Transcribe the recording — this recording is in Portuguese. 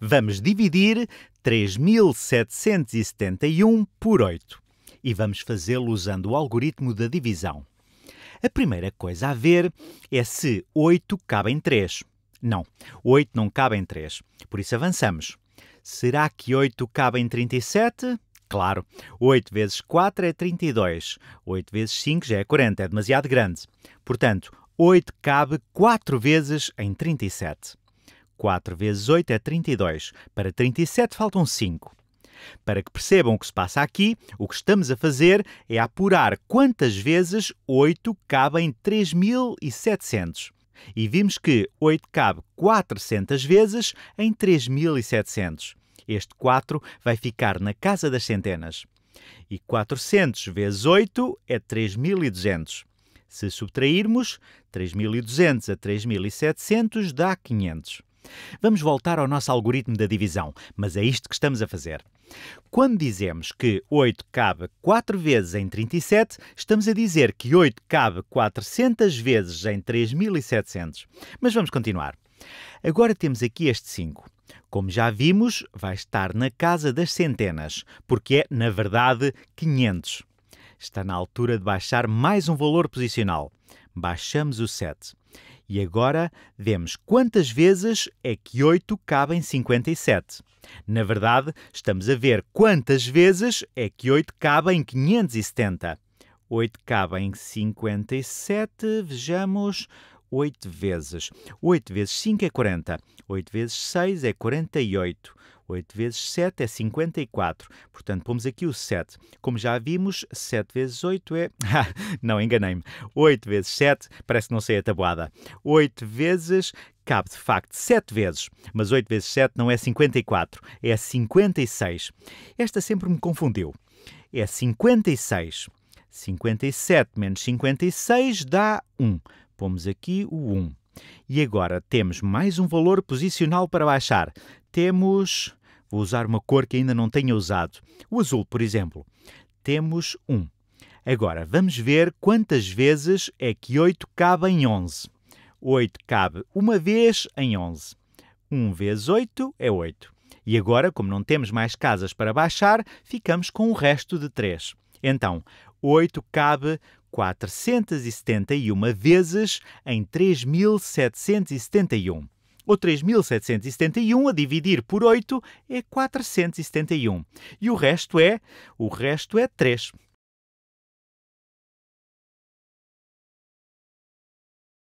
Vamos dividir 3771 por 8 e vamos fazê-lo usando o algoritmo da divisão. A primeira coisa a ver é se 8 cabe em 3. Não, 8 não cabe em 3. Por isso avançamos. Será que 8 cabe em 37? Claro, 8 vezes 4 é 32. 8 vezes 5 já é 40, é demasiado grande. Portanto, 8 cabe 4 vezes em 37. 4 vezes 8 é 32. Para 37 faltam 5. Para que percebam o que se passa aqui, o que estamos a fazer é apurar quantas vezes 8 cabe em 3700. E vimos que 8 cabe 400 vezes em 3700. Este 4 vai ficar na casa das centenas. E 400 vezes 8 é 3200. Se subtrairmos 3200 a 3700 dá 500. Vamos voltar ao nosso algoritmo da divisão, mas é isto que estamos a fazer. Quando dizemos que 8 cabe 4 vezes em 37, estamos a dizer que 8 cabe 400 vezes em 3700. Mas vamos continuar. Agora temos aqui este 5. Como já vimos, vai estar na casa das centenas, porque é, na verdade, 500. Está na altura de baixar mais um valor posicional. Baixamos o 7. E agora vemos quantas vezes é que 8 cabe em 57. Na verdade, estamos a ver quantas vezes é que 8 cabe em 570. 8 cabe em 57, vejamos, 8 vezes. 8 vezes 5 é 40, 8 vezes 6 é 48, 8 vezes 7 é 54. Portanto, pomos aqui o 7. Como já vimos, 7 vezes 8 é. Ah, não, enganei-me. 8 vezes 7, parece que não sei a tabuada. 8 vezes cabe de facto 7 vezes, mas 8 vezes 7 não é 54, é 56. Esta sempre me confundiu. É 56. 57 menos 56 dá 1. Pomos aqui o 1. E agora temos mais um valor posicional para baixar. Temos. Vou usar uma cor que ainda não tenha usado. O azul, por exemplo. Temos 1. Agora, vamos ver quantas vezes é que 8 cabe em 11. 8 cabe uma vez em 11. 1 vezes 8 é 8. E agora, como não temos mais casas para baixar, ficamos com o resto de 3. Então, 8 cabe 471 vezes em 3771. Ou 3771 a dividir por 8 é 471. E o resto é, o resto é 3.